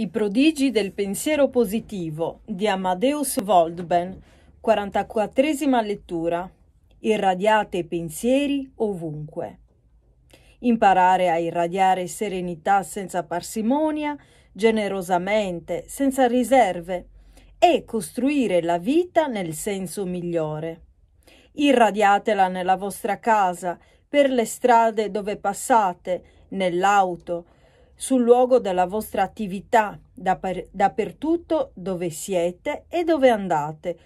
I prodigi del pensiero positivo di Amadeus Voldben, 44esima lettura. Irradiate pensieri ovunque. Imparare a irradiare serenità senza parsimonia, generosamente, senza riserve e costruire la vita nel senso migliore. Irradiatela nella vostra casa, per le strade dove passate, nell'auto, sul luogo della vostra attività, dappertutto dove siete e dove andate,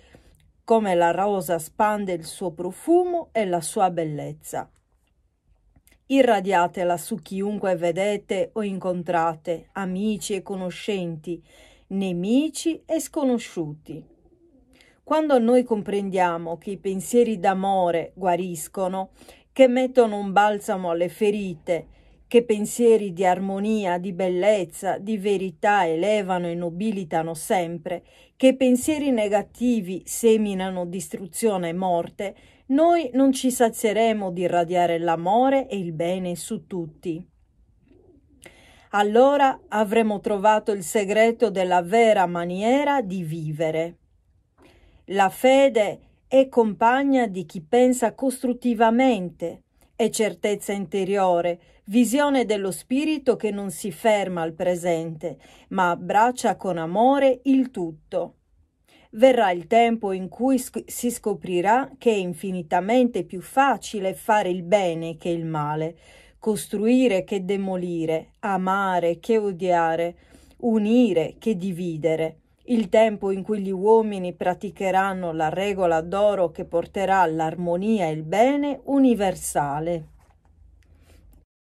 come la rosa spande il suo profumo e la sua bellezza. Irradiatela su chiunque vedete o incontrate, amici e conoscenti, nemici e sconosciuti. Quando noi comprendiamo che i pensieri d'amore guariscono, che mettono un balsamo alle ferite, che pensieri di armonia, di bellezza, di verità elevano e nobilitano sempre, che pensieri negativi seminano distruzione e morte, noi non ci sazieremo di radiare l'amore e il bene su tutti. Allora avremo trovato il segreto della vera maniera di vivere. La fede è compagna di chi pensa costruttivamente, è certezza interiore, visione dello spirito che non si ferma al presente, ma abbraccia con amore il tutto. Verrà il tempo in cui sc- si scoprirà che è infinitamente più facile fare il bene che il male, costruire che demolire, amare che odiare, unire che dividere. Il tempo in cui gli uomini praticheranno la regola d'oro che porterà l'armonia e il bene universale.